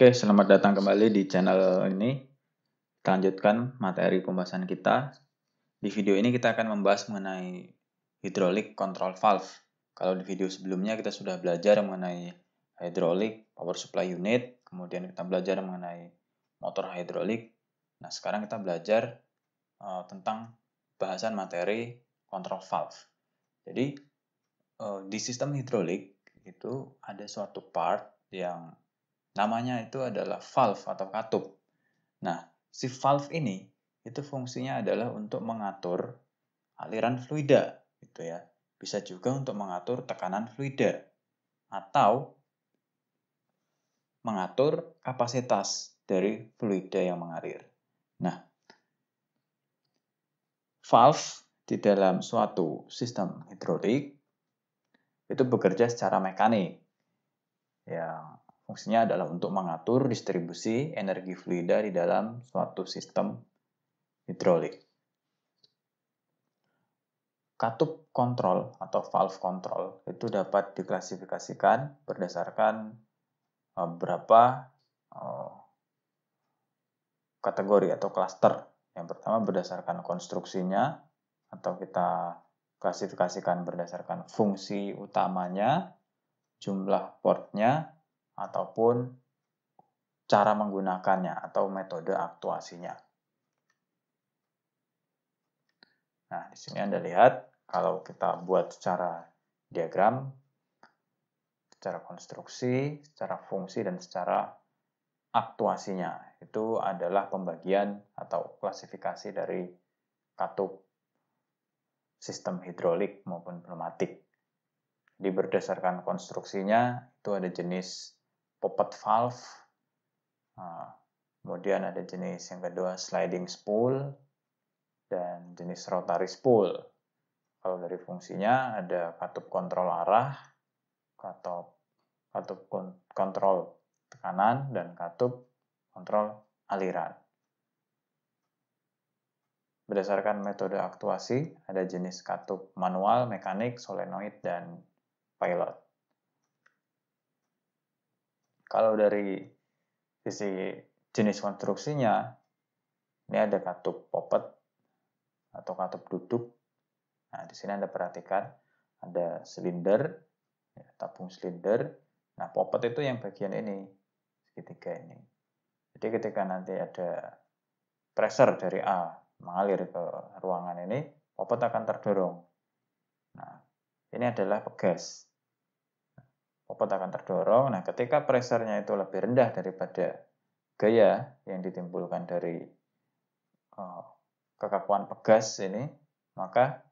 Oke, selamat datang kembali di channel ini. lanjutkan materi pembahasan kita. Di video ini kita akan membahas mengenai hidrolik control valve. Kalau di video sebelumnya kita sudah belajar mengenai hidrolik power supply unit, kemudian kita belajar mengenai motor hidrolik. Nah, sekarang kita belajar uh, tentang bahasan materi control valve. Jadi, uh, di sistem hidrolik itu ada suatu part yang Namanya itu adalah valve atau katup. Nah, si valve ini itu fungsinya adalah untuk mengatur aliran fluida, gitu ya. Bisa juga untuk mengatur tekanan fluida atau mengatur kapasitas dari fluida yang mengalir. Nah, valve di dalam suatu sistem hidrolik itu bekerja secara mekanik. Yang Fungsinya adalah untuk mengatur distribusi energi fluida di dalam suatu sistem hidrolik. Katup kontrol atau valve kontrol itu dapat diklasifikasikan berdasarkan eh, berapa eh, kategori atau klaster. Yang pertama berdasarkan konstruksinya atau kita klasifikasikan berdasarkan fungsi utamanya, jumlah portnya, ataupun cara menggunakannya atau metode aktuasinya. Nah, di sini Anda lihat kalau kita buat secara diagram, secara konstruksi, secara fungsi, dan secara aktuasinya. Itu adalah pembagian atau klasifikasi dari katup sistem hidrolik maupun pneumatik. Diberdasarkan berdasarkan konstruksinya, itu ada jenis poppet valve, ah, kemudian ada jenis yang kedua sliding spool, dan jenis rotary spool. Kalau dari fungsinya ada katup kontrol arah, katup, katup kontrol tekanan, dan katup kontrol aliran. Berdasarkan metode aktuasi, ada jenis katup manual, mekanik, solenoid, dan pilot. Kalau dari sisi jenis konstruksinya, ini ada katup popet atau katup duduk. Nah, di sini Anda perhatikan ada silinder, ya, tabung silinder. Nah, popet itu yang bagian ini, segitiga ini. Jadi ketika nanti ada pressure dari A mengalir ke ruangan ini, popet akan terdorong. Nah, ini adalah pegas. Otot akan terdorong. Nah, ketika pressure-nya itu lebih rendah daripada gaya yang ditimbulkan dari uh, kekakuan pegas ini, maka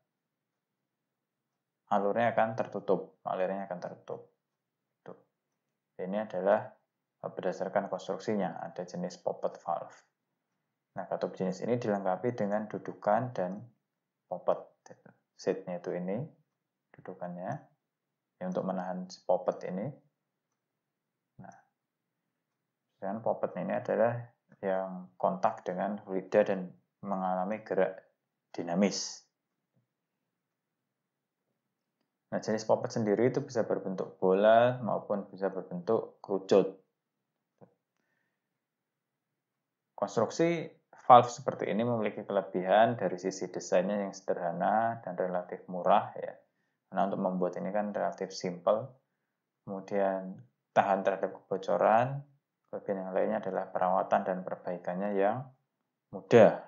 alurnya akan tertutup, alirnya akan tertutup. Tuh. Ini adalah berdasarkan konstruksinya, ada jenis poppet valve. Nah, katup jenis ini dilengkapi dengan dudukan dan poppet. Seatnya itu ini, dudukannya ini ya, untuk menahan si poppet ini nah dan poppet ini adalah yang kontak dengan fluida dan mengalami gerak dinamis Nah, jenis poppet sendiri itu bisa berbentuk bola maupun bisa berbentuk kerucut. Konstruksi valve seperti ini memiliki kelebihan dari sisi desainnya yang sederhana dan relatif murah ya. Nah, untuk membuat ini kan relatif simple. Kemudian tahan terhadap kebocoran. Bagian yang lainnya adalah perawatan dan perbaikannya yang mudah.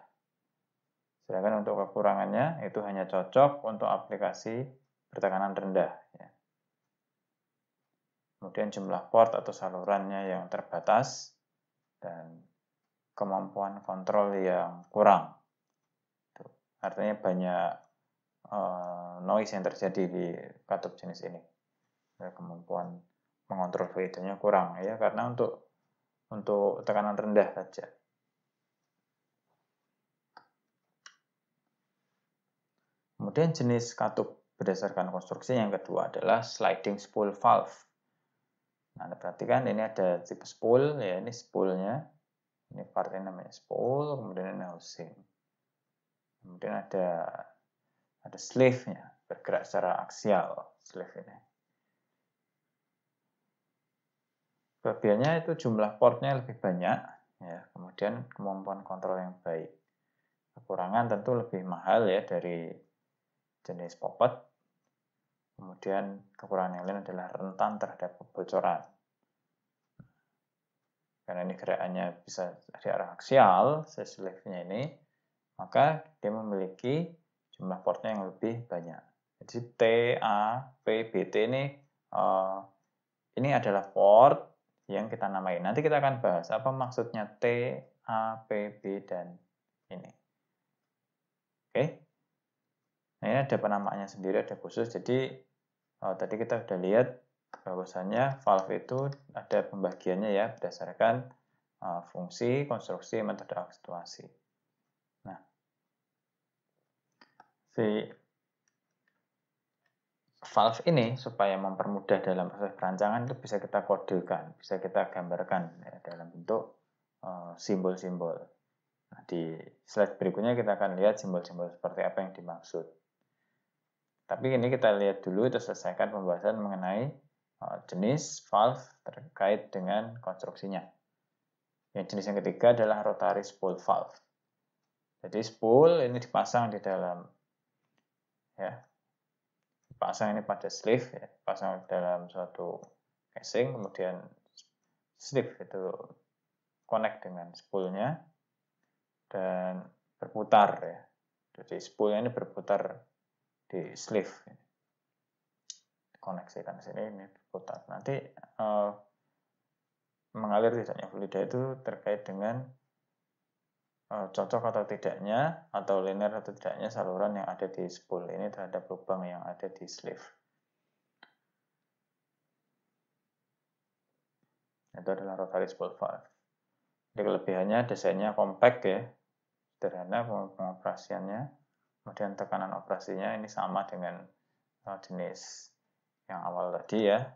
Sedangkan untuk kekurangannya itu hanya cocok untuk aplikasi bertekanan rendah. Ya. Kemudian jumlah port atau salurannya yang terbatas dan kemampuan kontrol yang kurang. Artinya banyak uh, noise yang terjadi di katup jenis ini. Ya, kemampuan mengontrol fluidanya kurang ya karena untuk untuk tekanan rendah saja. Kemudian jenis katup berdasarkan konstruksi yang kedua adalah sliding spool valve. Nah, Anda perhatikan ini ada tipe spool, ya ini spoolnya. Ini partnya namanya spool, kemudian ini housing. Kemudian ada ada sleeve nya bergerak secara aksial sleeve ini. Kelebihannya itu jumlah portnya lebih banyak, ya, kemudian kemampuan kontrol yang baik. Kekurangan tentu lebih mahal ya dari jenis popet. Kemudian kekurangan yang lain adalah rentan terhadap kebocoran. Karena ini gerakannya bisa dari arah aksial, si nya ini, maka dia memiliki jumlah portnya yang lebih banyak. Jadi T, A, P, B, T ini uh, ini adalah port yang kita namai. Nanti kita akan bahas apa maksudnya T, A, P, B, dan ini. Oke. Nah, ini ada penamaannya sendiri, ada khusus. Jadi uh, tadi kita sudah lihat bahwasannya valve itu ada pembagiannya ya berdasarkan uh, fungsi, konstruksi, metode aktuasi. si valve ini supaya mempermudah dalam proses perancangan itu bisa kita kodekan, bisa kita gambarkan ya, dalam bentuk eh, simbol-simbol. Uh, nah, di slide berikutnya kita akan lihat simbol-simbol seperti apa yang dimaksud. Tapi ini kita lihat dulu, kita selesaikan pembahasan mengenai eh, jenis valve terkait dengan konstruksinya. Yang jenis yang ketiga adalah rotary spool valve. Jadi spool ini dipasang di dalam ya pasang ini pada sleeve ya. pasang dalam suatu casing kemudian sleeve itu connect dengan spoolnya dan berputar ya jadi spoolnya ini berputar di sleeve ya. koneksikan sini ini berputar nanti uh, mengalir tidaknya fluida itu terkait dengan Eh, cocok atau tidaknya atau linear atau tidaknya saluran yang ada di spool ini terhadap lubang yang ada di sleeve. Itu adalah rotary spool valve. Jadi kelebihannya desainnya compact ya, sederhana pengoperasiannya. Kemudian tekanan operasinya ini sama dengan eh, jenis yang awal tadi ya.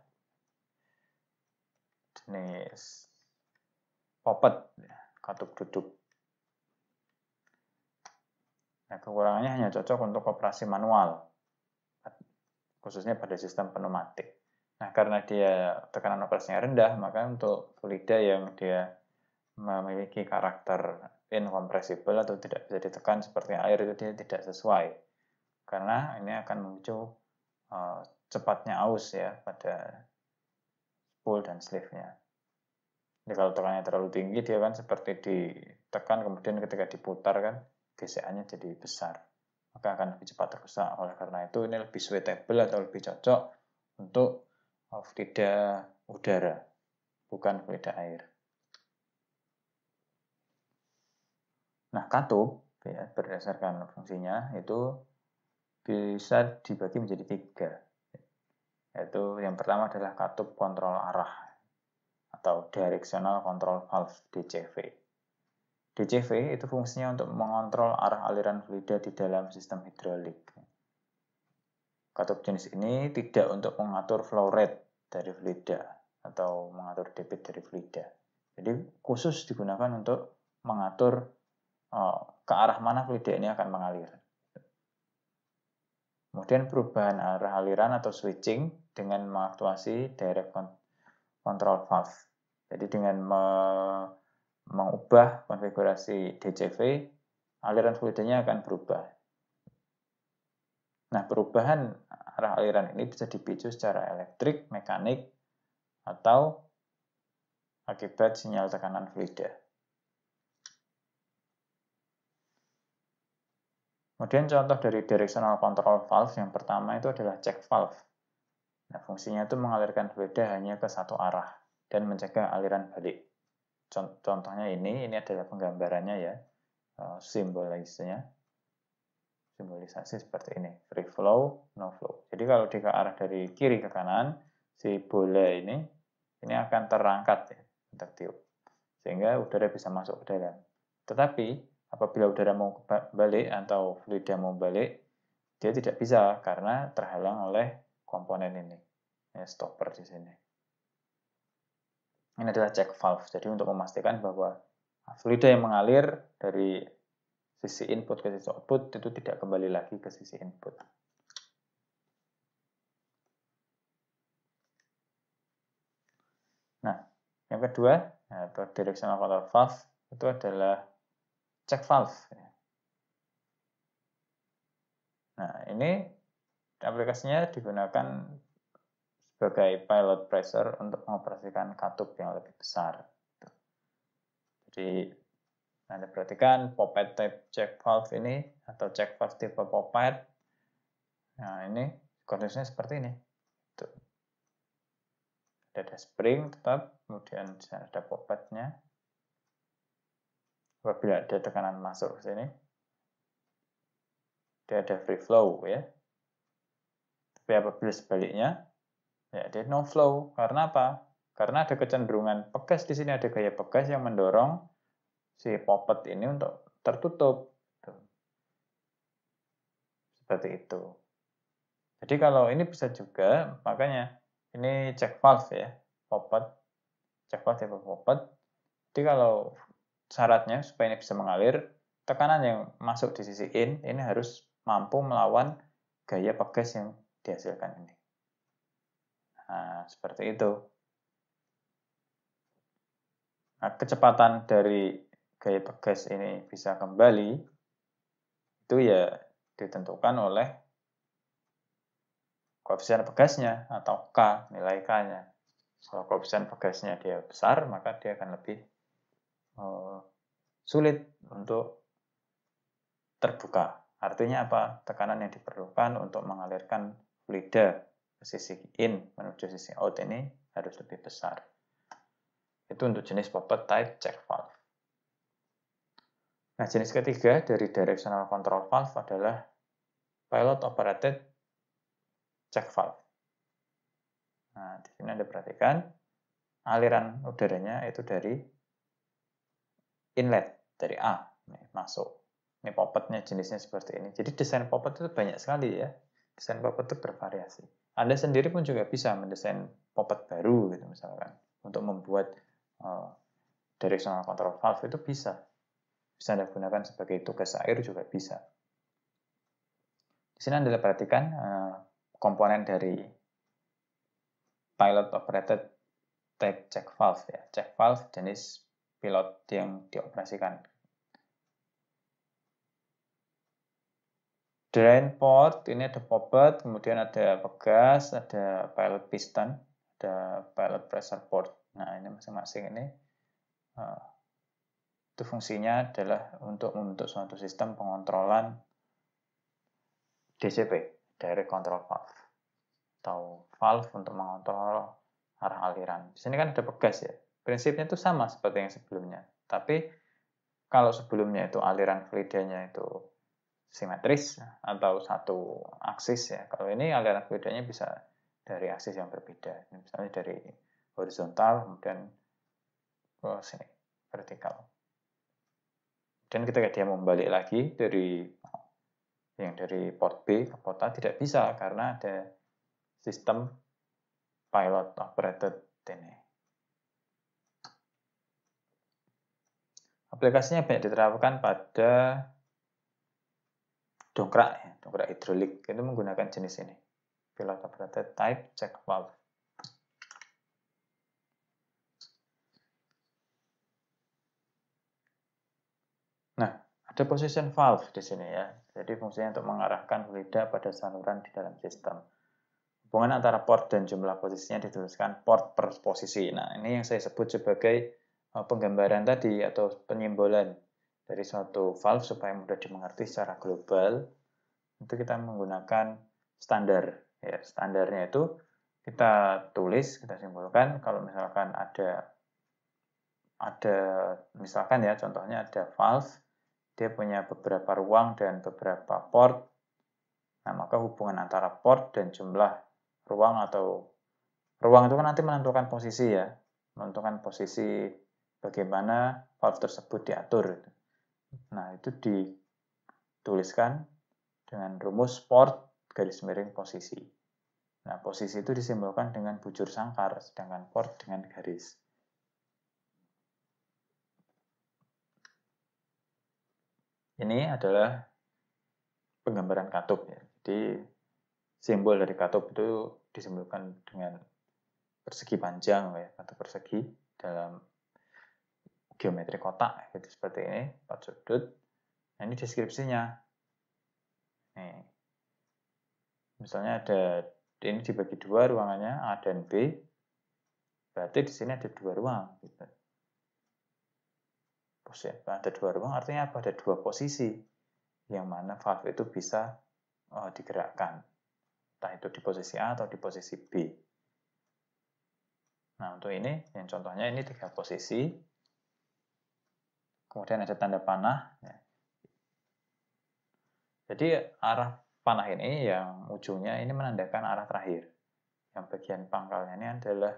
Jenis popet, katup duduk. Nah, kekurangannya hanya cocok untuk operasi manual, khususnya pada sistem pneumatik. Nah, karena dia tekanan operasinya rendah, maka untuk fluida yang dia memiliki karakter incompressible atau tidak bisa ditekan seperti air itu dia tidak sesuai. Karena ini akan memicu uh, cepatnya aus ya pada spool dan sleeve-nya. Jadi kalau tekanannya terlalu tinggi, dia kan seperti ditekan kemudian ketika diputar kan, gesekannya jadi besar. Maka akan lebih cepat terusak Oleh karena itu ini lebih suitable atau lebih cocok untuk uh, fluida udara, bukan fluida air. Nah, katup ya, berdasarkan fungsinya itu bisa dibagi menjadi tiga. Yaitu yang pertama adalah katup kontrol arah atau directional control valve DCV. DCV itu fungsinya untuk mengontrol arah aliran fluida di dalam sistem hidrolik. Katup jenis ini tidak untuk mengatur flow rate dari fluida atau mengatur debit dari fluida. Jadi khusus digunakan untuk mengatur oh, ke arah mana fluida ini akan mengalir. Kemudian perubahan arah aliran atau switching dengan mengaktuasi direct control valve. Jadi dengan mengubah konfigurasi DCV, aliran fluidanya akan berubah. Nah, perubahan arah aliran ini bisa dipicu secara elektrik, mekanik, atau akibat sinyal tekanan fluida. Kemudian contoh dari directional control valve yang pertama itu adalah check valve. Nah, fungsinya itu mengalirkan fluida hanya ke satu arah dan mencegah aliran balik contohnya ini, ini adalah penggambarannya ya, eh, simbolisnya, simbolisasi seperti ini, free flow, no flow. Jadi kalau di ke arah dari kiri ke kanan, si bola ini, ini akan terangkat ya, tertiup, sehingga udara bisa masuk ke dalam. Tetapi apabila udara mau balik atau fluida mau balik, dia tidak bisa karena terhalang oleh komponen ini, ya, stopper di sini. Ini adalah check valve. Jadi untuk memastikan bahwa fluida yang mengalir dari sisi input ke sisi output itu tidak kembali lagi ke sisi input. Nah, yang kedua, atau directional control valve itu adalah check valve. Nah, ini aplikasinya digunakan sebagai pilot pressure untuk mengoperasikan katup yang lebih besar. Jadi Anda nah, perhatikan popet type check valve ini atau check valve tipe popet. Nah ini kondisinya seperti ini. Tuh. Ada spring tetap, kemudian ada popetnya. Apabila ada tekanan masuk ke sini, dia ada free flow ya. Tapi apabila sebaliknya, ya dia no flow karena apa karena ada kecenderungan pegas di sini ada gaya pegas yang mendorong si popet ini untuk tertutup seperti itu jadi kalau ini bisa juga makanya ini check valve ya popet check valve ya popet jadi kalau syaratnya supaya ini bisa mengalir tekanan yang masuk di sisi in ini harus mampu melawan gaya pegas yang dihasilkan ini Nah, seperti itu. Nah, kecepatan dari gaya pegas ini bisa kembali itu ya ditentukan oleh koefisien pegasnya atau K, nilai K-nya. Kalau koefisien pegasnya dia besar, maka dia akan lebih eh, sulit untuk terbuka. Artinya apa? Tekanan yang diperlukan untuk mengalirkan fluida sisi in menuju sisi out ini harus lebih besar. Itu untuk jenis puppet type check valve. Nah, jenis ketiga dari directional control valve adalah pilot operated check valve. Nah, di sini Anda perhatikan aliran udaranya itu dari inlet, dari A, ini masuk. Ini popetnya jenisnya seperti ini. Jadi desain popet itu banyak sekali ya. Desain popet itu bervariasi. Anda sendiri pun juga bisa mendesain popet baru gitu misalkan untuk membuat uh, directional control valve itu bisa. Bisa Anda gunakan sebagai tugas air juga bisa. Di sini Anda perhatikan uh, komponen dari pilot operated type check valve ya. Check valve jenis pilot yang dioperasikan drain port ini ada poppet, kemudian ada pegas, ada pilot piston, ada pilot pressure port. Nah ini masing-masing ini uh, itu fungsinya adalah untuk membentuk suatu sistem pengontrolan DCP, dari Control Valve, atau valve untuk mengontrol arah aliran. Di sini kan ada pegas ya. Prinsipnya itu sama seperti yang sebelumnya, tapi kalau sebelumnya itu aliran fluidanya itu simetris atau satu aksis ya. Kalau ini aliran fluidanya bisa dari aksis yang berbeda. Misalnya dari horizontal kemudian ke sini vertikal. Dan ketika dia membalik lagi dari yang dari port B ke port A tidak bisa karena ada sistem pilot operated ini. Aplikasinya banyak diterapkan pada dongkrak ya, dongkrak hidrolik itu menggunakan jenis ini pilot operated type check valve nah ada position valve di sini ya jadi fungsinya untuk mengarahkan fluida pada saluran di dalam sistem hubungan antara port dan jumlah posisinya dituliskan port per posisi nah ini yang saya sebut sebagai eh, penggambaran tadi atau penyimbolan dari suatu valve supaya mudah dimengerti secara global itu kita menggunakan standar ya standarnya itu kita tulis kita simpulkan kalau misalkan ada ada misalkan ya contohnya ada valve dia punya beberapa ruang dan beberapa port nah maka hubungan antara port dan jumlah ruang atau ruang itu kan nanti menentukan posisi ya menentukan posisi bagaimana valve tersebut diatur gitu. Nah, itu dituliskan dengan rumus port garis miring posisi. Nah, posisi itu disimbolkan dengan bujur sangkar, sedangkan port dengan garis. Ini adalah penggambaran katup. Ya. Jadi, simbol dari katup itu disimbolkan dengan persegi panjang, ya, atau persegi dalam geometri kotak gitu seperti ini empat sudut nah ini deskripsinya nih misalnya ada ini dibagi dua ruangannya A dan B berarti di sini ada dua ruang gitu ada dua ruang artinya apa ada dua posisi yang mana valve itu bisa uh, digerakkan entah itu di posisi A atau di posisi B nah untuk ini yang contohnya ini tiga posisi kemudian ada tanda panah. Ya. Jadi arah panah ini yang ujungnya ini menandakan arah terakhir. Yang bagian pangkalnya ini adalah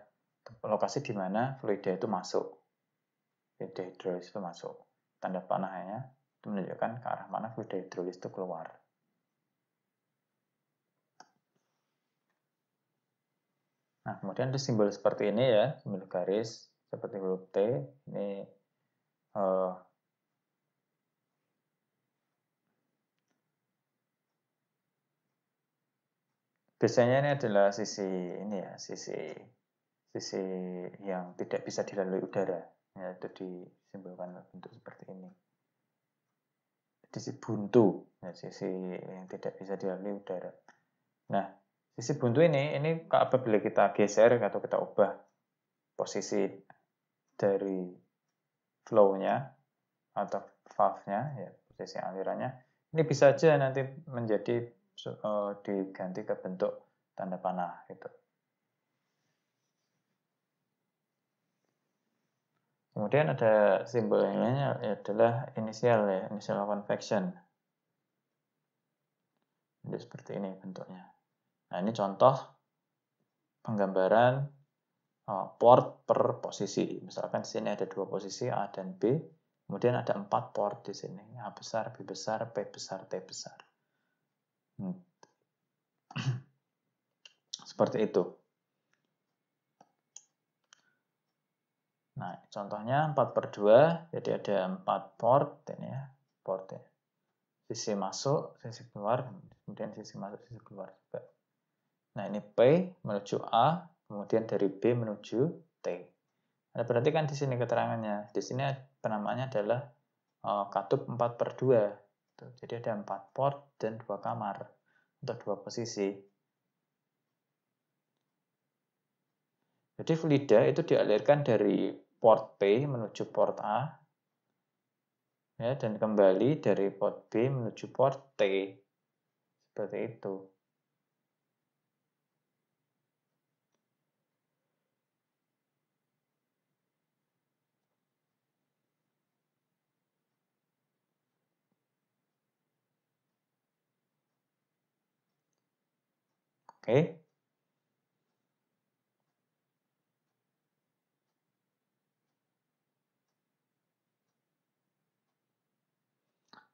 lokasi di mana fluida itu masuk. Fluida hidrolis itu masuk. Tanda panahnya itu menunjukkan ke arah mana fluida hidrolis itu keluar. Nah, kemudian ada simbol seperti ini ya, simbol garis seperti huruf T. Ini Eh, biasanya ini adalah sisi ini ya sisi sisi yang tidak bisa dilalui udara yaitu disimbolkan bentuk seperti ini sisi buntu ya, sisi yang tidak bisa dilalui udara nah sisi buntu ini ini apabila kita geser atau kita ubah posisi dari flow-nya atau valve-nya ya sisi alirannya ini bisa aja nanti menjadi uh, diganti ke bentuk tanda panah gitu. Kemudian ada simbol yang lainnya adalah inisial ya, inisial convection. Jadi seperti ini bentuknya. Nah, ini contoh penggambaran Oh, port per posisi. Misalkan di sini ada dua posisi A dan B, kemudian ada empat port di sini, A besar, B besar, P besar, T besar. Hmm. Seperti itu. Nah, contohnya 4 per 2, jadi ada 4 port, ini ya, port ya. Sisi masuk, sisi keluar, kemudian sisi masuk, sisi keluar juga. Nah, ini P menuju A, Kemudian dari B menuju T. Anda nah, perhatikan di sini keterangannya. Di sini penamaannya adalah eh, katup 4 per 2. Gitu. jadi ada 4 port dan 2 kamar untuk dua posisi. Jadi fluida itu dialirkan dari port P menuju port A ya, dan kembali dari port B menuju port T. Seperti itu. Okay.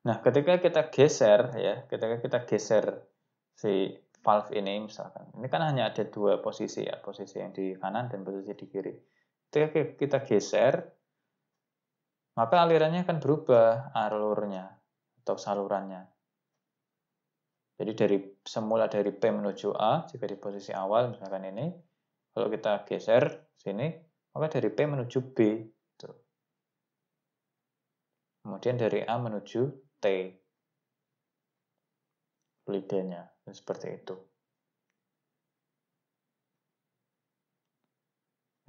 Nah, ketika kita geser ya, ketika kita geser si valve ini misalkan, ini kan hanya ada dua posisi ya, posisi yang di kanan dan posisi di kiri. Ketika kita geser, maka alirannya akan berubah alurnya atau salurannya. Jadi dari semula dari P menuju A, jika di posisi awal, misalkan ini, kalau kita geser sini, maka dari P menuju B. Gitu. Kemudian dari A menuju T. Lidahnya, seperti itu.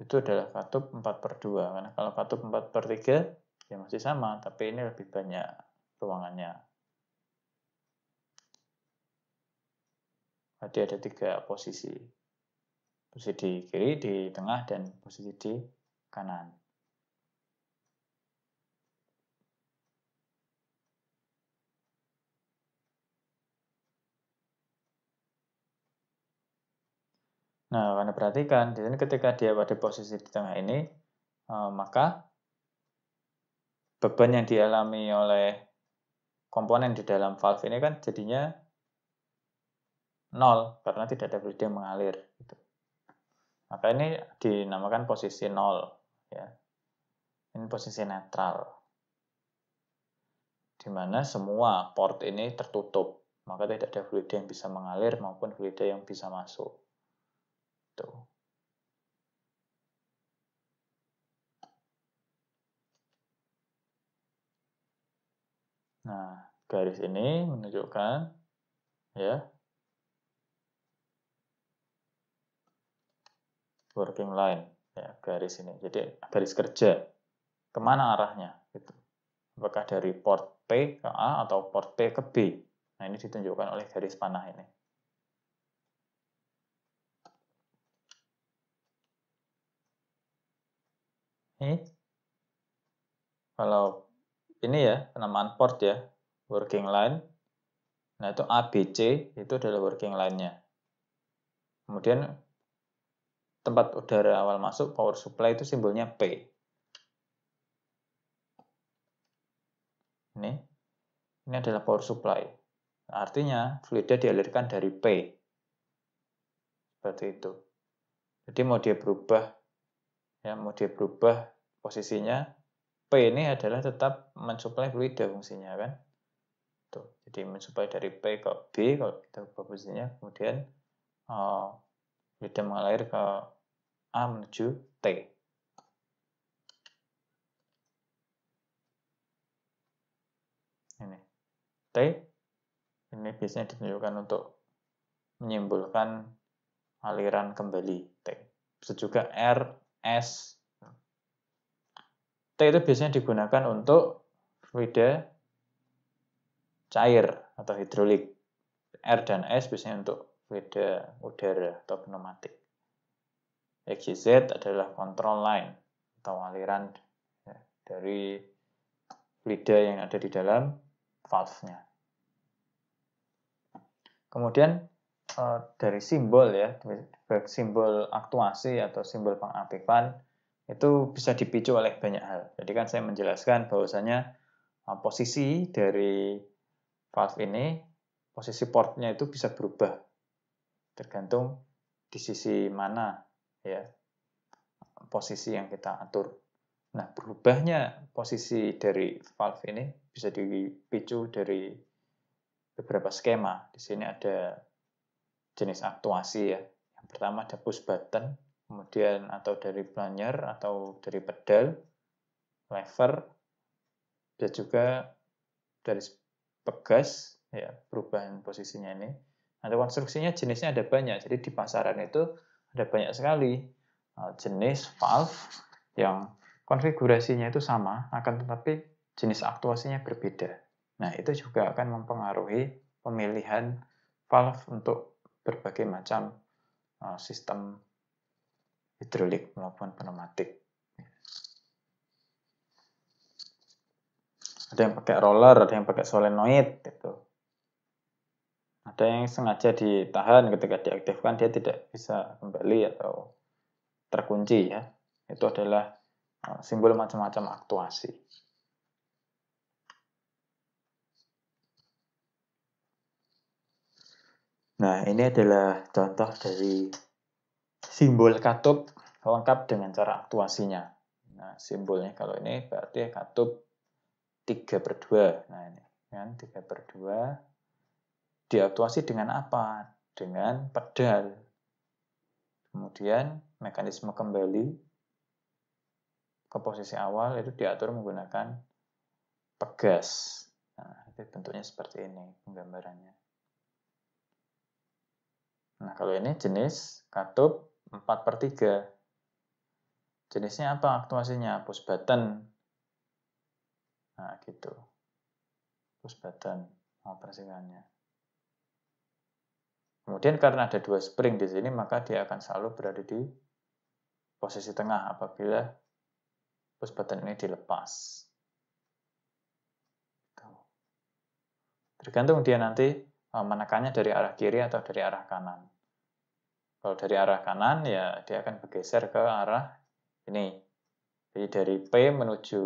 Itu adalah katup 4 per 2, karena kalau katup 4 per 3, ya masih sama, tapi ini lebih banyak ruangannya. Jadi ada tiga posisi. Posisi di kiri, di tengah, dan posisi di kanan. Nah, karena perhatikan, di sini ketika dia pada posisi di tengah ini, eh, maka beban yang dialami oleh komponen di dalam valve ini kan jadinya nol karena tidak ada fluida yang mengalir gitu. maka ini dinamakan posisi nol ya ini posisi netral di mana semua port ini tertutup maka tidak ada fluida yang bisa mengalir maupun fluida yang bisa masuk tuh Nah, garis ini menunjukkan ya working line ya garis ini jadi garis kerja kemana arahnya Itu. apakah dari port P ke A atau port P ke B nah ini ditunjukkan oleh garis panah ini ini kalau ini ya penamaan port ya working line nah itu ABC itu adalah working line-nya kemudian tempat udara awal masuk power supply itu simbolnya P. Ini, ini adalah power supply. Artinya fluida dialirkan dari P. Seperti itu. Jadi mau dia berubah, ya mau dia berubah posisinya, P ini adalah tetap mensuplai fluida fungsinya kan. Tuh, jadi mensuplai dari P ke B kalau kita berubah posisinya, kemudian oh, eh, fluida mengalir ke A menuju T. Ini. T ini biasanya ditunjukkan untuk menyimpulkan aliran kembali T. Bisa juga R, S. T itu biasanya digunakan untuk fluida cair atau hidrolik. R dan S biasanya untuk fluida udara atau pneumatik. XYZ adalah control line atau aliran ya, dari lidah yang ada di dalam valve-nya. Kemudian eh, dari simbol ya, simbol aktuasi atau simbol pengaktifan itu bisa dipicu oleh banyak hal. Jadi kan saya menjelaskan bahwasanya eh, posisi dari valve ini, posisi portnya itu bisa berubah tergantung di sisi mana ya posisi yang kita atur. Nah, berubahnya posisi dari valve ini bisa dipicu dari beberapa skema. Di sini ada jenis aktuasi ya. Yang pertama ada push button, kemudian atau dari planer atau dari pedal, lever, dan juga dari pegas ya perubahan posisinya ini. Ada nah, konstruksinya jenisnya ada banyak. Jadi di pasaran itu ada banyak sekali eh, jenis valve yang konfigurasinya itu sama, akan tetapi jenis aktuasinya berbeda. Nah, itu juga akan mempengaruhi pemilihan valve untuk berbagai macam eh, sistem hidrolik maupun pneumatik. Ada yang pakai roller, ada yang pakai solenoid, gitu ada yang sengaja ditahan ketika diaktifkan dia tidak bisa kembali atau terkunci ya. Itu adalah e, simbol macam-macam aktuasi. Nah, ini adalah contoh dari simbol katup lengkap dengan cara aktuasinya. Nah, simbolnya kalau ini berarti katup 3 per 2. Nah, ini kan 3 per 2 diaktuasi dengan apa? Dengan pedal. Kemudian mekanisme kembali ke posisi awal itu diatur menggunakan pegas. Nah, itu bentuknya seperti ini penggambarannya. Nah, kalau ini jenis katup 4 per 3. Jenisnya apa aktuasinya? Push button. Nah, gitu. Push button operasikannya. Kemudian karena ada dua spring di sini, maka dia akan selalu berada di posisi tengah apabila push button ini dilepas. Gitu. Tergantung dia nanti e, menekannya dari arah kiri atau dari arah kanan. Kalau dari arah kanan, ya dia akan bergeser ke arah ini. Jadi dari P menuju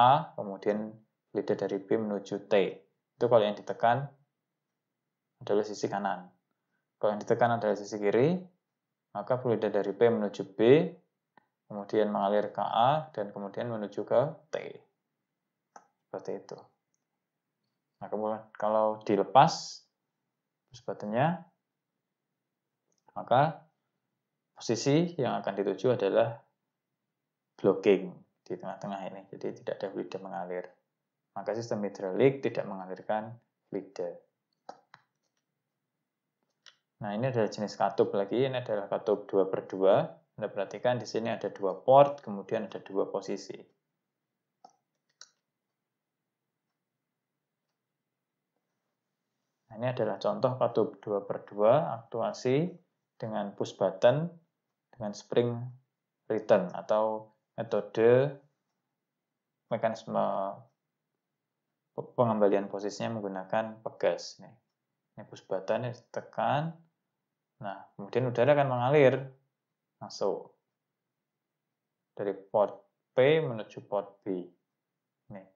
A, kemudian leader dari B menuju T. Itu kalau yang ditekan adalah sisi kanan. Kalau yang ditekan adalah sisi kiri, maka fluida dari P menuju B, kemudian mengalir ke A, dan kemudian menuju ke T. Seperti itu. Nah, kemudian kalau dilepas sebetulnya, maka posisi yang akan dituju adalah blocking di tengah-tengah ini. Jadi tidak ada fluida mengalir. Maka sistem hidrolik tidak mengalirkan fluida. Nah, ini adalah jenis katup lagi. Ini adalah katup 2 per 2. Anda perhatikan di sini ada dua port, kemudian ada dua posisi. Nah, ini adalah contoh katup 2 per 2 aktuasi dengan push button dengan spring return atau metode mekanisme pengembalian posisinya menggunakan pegas. Ini push button ditekan, Nah, kemudian udara akan mengalir masuk dari port P menuju port B. Nih.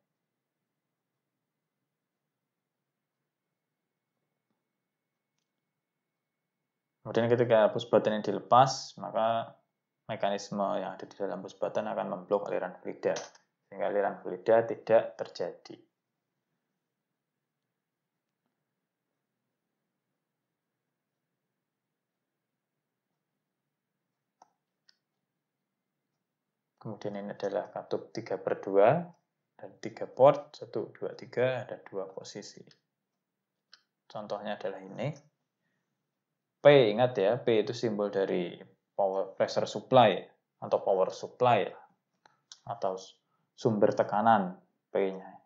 Kemudian ketika push button ini dilepas, maka mekanisme yang ada di dalam push button akan memblok aliran fluida sehingga aliran fluida tidak terjadi. Kemudian ini adalah katup 3 per 2 dan 3 port, 1, 2, 3, ada 2 posisi. Contohnya adalah ini. P, ingat ya, P itu simbol dari power pressure supply atau power supply atau sumber tekanan P-nya.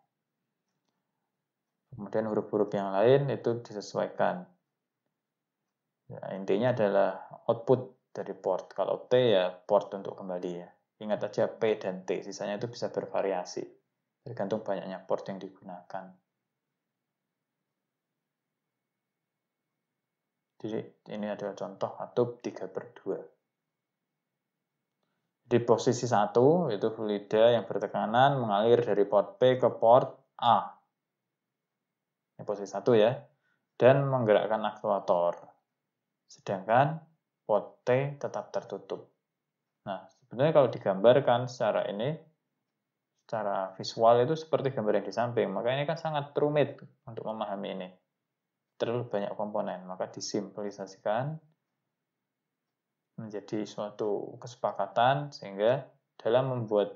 Kemudian huruf-huruf yang lain itu disesuaikan. Ya, intinya adalah output dari port. Kalau T ya port untuk kembali ya. Ingat aja P dan T, sisanya itu bisa bervariasi, tergantung banyaknya port yang digunakan. Jadi ini adalah contoh atup 3 per 2. Di posisi 1 itu fluida yang bertekanan mengalir dari port P ke port A. Ini posisi 1 ya. Dan menggerakkan aktuator. Sedangkan port T tetap tertutup. Nah, Sebenarnya kalau digambarkan secara ini, secara visual itu seperti gambar yang di samping. Maka ini kan sangat rumit untuk memahami ini. Terlalu banyak komponen, maka disimplisasikan menjadi suatu kesepakatan sehingga dalam membuat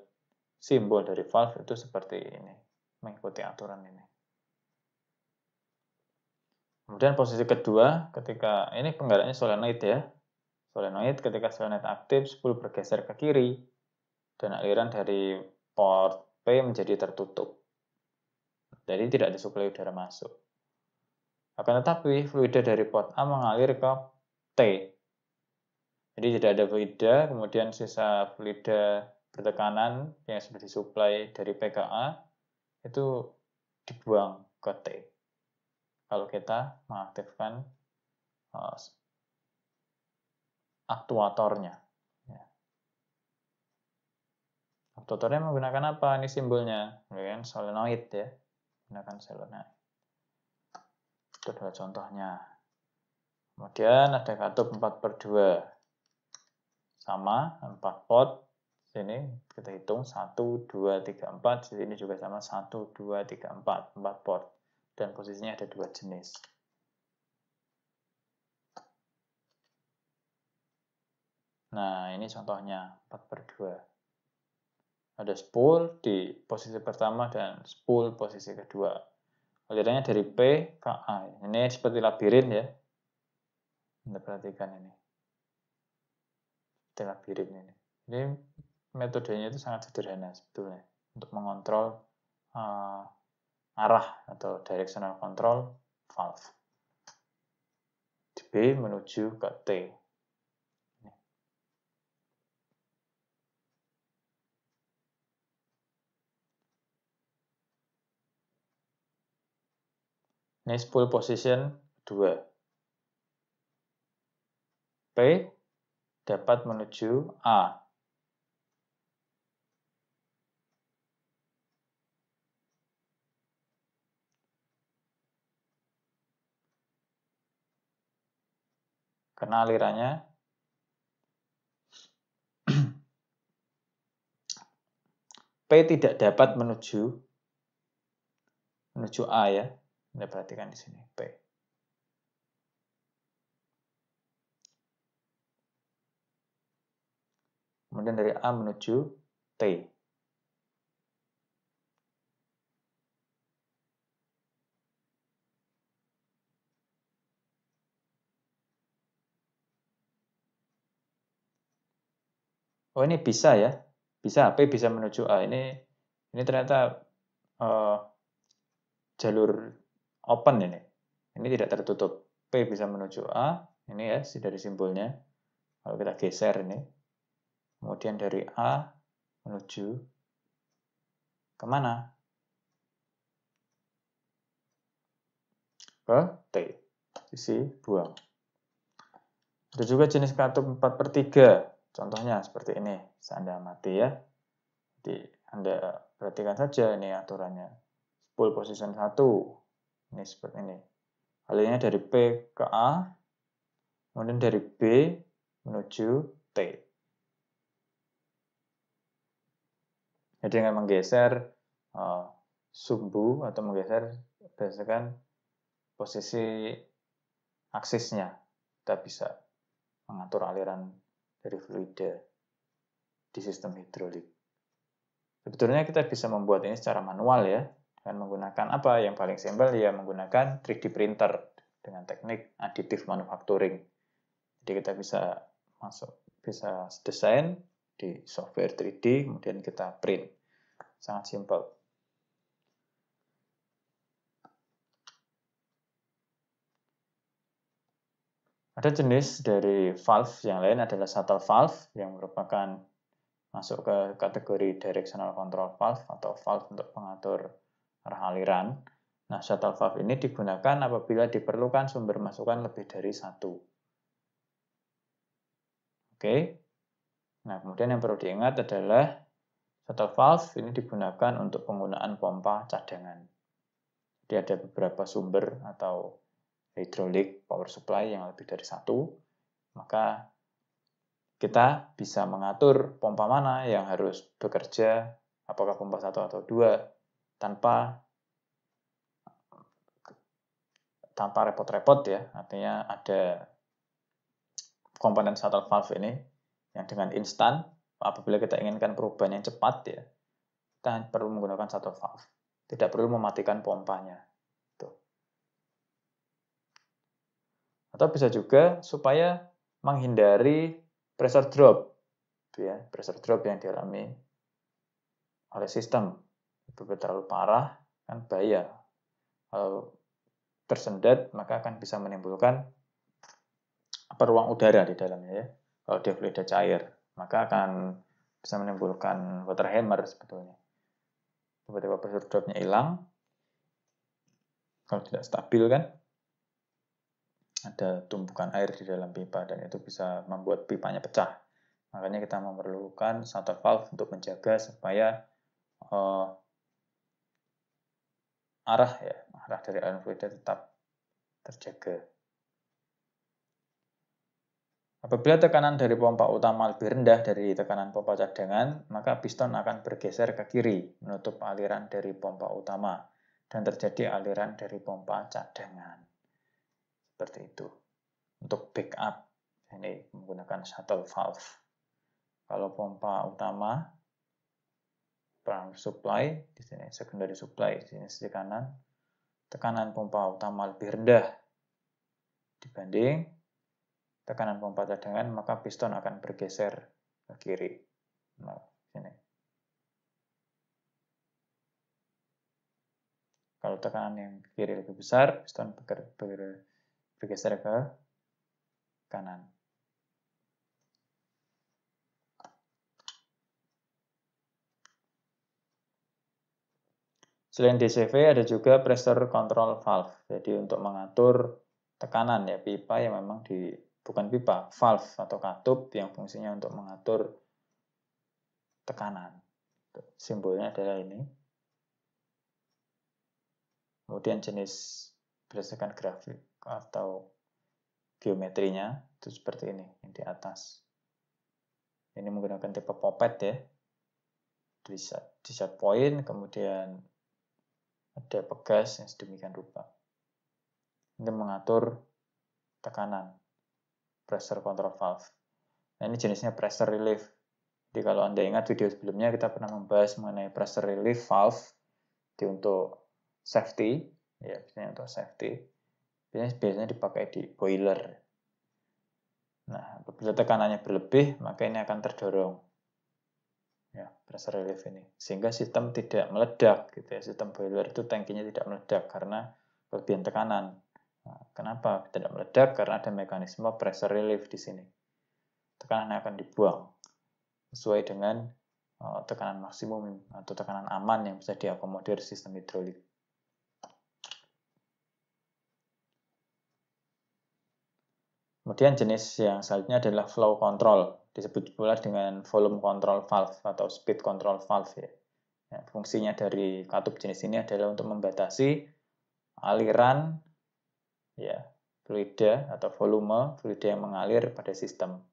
simbol dari valve itu seperti ini, mengikuti aturan ini. Kemudian posisi kedua ketika ini penggaraknya solenoid ya, solenoid ketika solenoid aktif, spool bergeser ke kiri, dan aliran dari port P menjadi tertutup. Jadi tidak disuplai udara masuk. Akan tetapi, fluida dari port A mengalir ke T. Jadi tidak ada fluida, kemudian sisa fluida bertekanan yang sudah disuplai dari PKA itu dibuang ke T. Kalau kita mengaktifkan eh, aktuatornya. Ya. Aktuatornya menggunakan apa? Ini simbolnya, ya kan? solenoid ya. Gunakan solenoid. Itu adalah contohnya. Kemudian ada katup 4 per 2. Sama, 4 pot. Sini kita hitung 1, 2, 3, 4. sini juga sama 1, 2, 3, 4. 4 pot. Dan posisinya ada dua jenis. Nah, ini contohnya 4 per 2. Ada spool di posisi pertama dan spool posisi kedua. Alirannya dari P ke I Ini seperti labirin ya. Anda perhatikan ini. Seperti labirin ini. Ini metodenya itu sangat sederhana sebetulnya. Untuk mengontrol uh, arah atau directional control valve. Di B menuju ke T. Next pole position 2. P dapat menuju A. Kena alirannya. P tidak dapat menuju menuju A ya. Anda perhatikan di sini, P. Kemudian dari A menuju T. Oh ini bisa ya, bisa P bisa menuju A. Ini ini ternyata uh, jalur open ini. Ini tidak tertutup. P bisa menuju A, ini ya dari simbolnya. Kalau kita geser ini, kemudian dari A menuju kemana? Ke T, sisi buang. Ada juga jenis katup 4 per 3, contohnya seperti ini, bisa Anda mati ya. Jadi Anda perhatikan saja ini aturannya. Spool position 1, ini seperti ini. Alirnya dari P ke A, kemudian dari B menuju T. Jadi dengan menggeser uh, sumbu atau menggeser berdasarkan posisi aksisnya, kita bisa mengatur aliran dari fluida di sistem hidrolik. Sebetulnya kita bisa membuat ini secara manual ya, dengan menggunakan apa? Yang paling simpel ya menggunakan 3D printer dengan teknik additive manufacturing. Jadi kita bisa masuk, bisa desain di software 3D, kemudian kita print. Sangat simpel. Ada jenis dari valve yang lain adalah shuttle valve yang merupakan masuk ke kategori directional control valve atau valve untuk pengatur arah aliran. Nah, shuttle valve ini digunakan apabila diperlukan sumber masukan lebih dari satu. Oke. Nah, kemudian yang perlu diingat adalah shuttle valve ini digunakan untuk penggunaan pompa cadangan. Jadi ada beberapa sumber atau hidrolik power supply yang lebih dari satu, maka kita bisa mengatur pompa mana yang harus bekerja, apakah pompa satu atau dua tanpa tanpa repot-repot ya. Artinya ada komponen shuttle valve ini yang dengan instan apabila kita inginkan perubahan yang cepat ya kita perlu menggunakan shuttle valve. Tidak perlu mematikan pompanya. Tuh. Atau bisa juga supaya menghindari pressure drop ya, pressure drop yang dialami oleh sistem berbeda terlalu parah kan bahaya kalau tersendat maka akan bisa menimbulkan apa ruang udara di dalamnya ya kalau dia fluida cair maka akan bisa menimbulkan water hammer sebetulnya Beberapa tiba pressure dropnya hilang kalau tidak stabil kan ada tumpukan air di dalam pipa dan itu bisa membuat pipanya pecah. Makanya kita memerlukan shutter valve untuk menjaga supaya uh, arah ya, arah dari aliran fluida tetap terjaga. Apabila tekanan dari pompa utama lebih rendah dari tekanan pompa cadangan, maka piston akan bergeser ke kiri, menutup aliran dari pompa utama, dan terjadi aliran dari pompa cadangan. Seperti itu. Untuk backup, ini menggunakan shuttle valve. Kalau pompa utama supply, di sini secondary supply, di sini sisi kanan. Tekanan pompa utama lebih rendah dibanding tekanan pompa cadangan, maka piston akan bergeser ke kiri. Nah, sini. Kalau tekanan yang kiri lebih besar, piston bergeser ke kanan. Selain DCV ada juga pressure control valve. Jadi untuk mengatur tekanan ya pipa yang memang di bukan pipa, valve atau katup yang fungsinya untuk mengatur tekanan. Simbolnya adalah ini. Kemudian jenis berdasarkan grafik atau geometrinya itu seperti ini, yang di atas. Ini menggunakan tipe popet ya. Di set, point, kemudian ada pegas yang sedemikian rupa. Ini mengatur tekanan, pressure control valve. Nah, ini jenisnya pressure relief. Jadi kalau Anda ingat video sebelumnya kita pernah membahas mengenai pressure relief valve di untuk safety, ya biasanya untuk safety. Biasanya, biasanya dipakai di boiler. Nah, apabila tekanannya berlebih, maka ini akan terdorong ya, pressure relief ini sehingga sistem tidak meledak gitu ya sistem boiler itu tangkinya tidak meledak karena kelebihan tekanan nah, kenapa tidak meledak karena ada mekanisme pressure relief di sini tekanan akan dibuang sesuai dengan uh, tekanan maksimum atau tekanan aman yang bisa diakomodir sistem hidrolik Kemudian jenis yang selanjutnya adalah flow control disebut pula dengan volume control valve atau speed control valve ya. ya fungsinya dari katup jenis ini adalah untuk membatasi aliran ya fluida atau volume fluida yang mengalir pada sistem.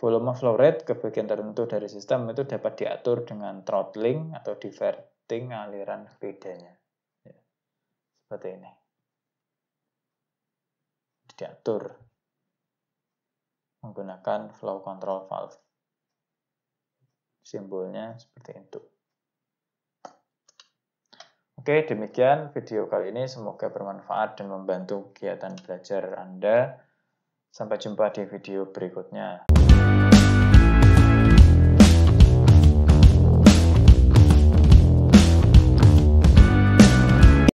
Volume flow rate ke bagian tertentu dari sistem itu dapat diatur dengan throttling atau diverting aliran fluidanya. Ya. Seperti ini. Diatur menggunakan flow control valve. Simbolnya seperti itu. Oke, demikian video kali ini. Semoga bermanfaat dan membantu kegiatan belajar Anda. Sampai jumpa di video berikutnya.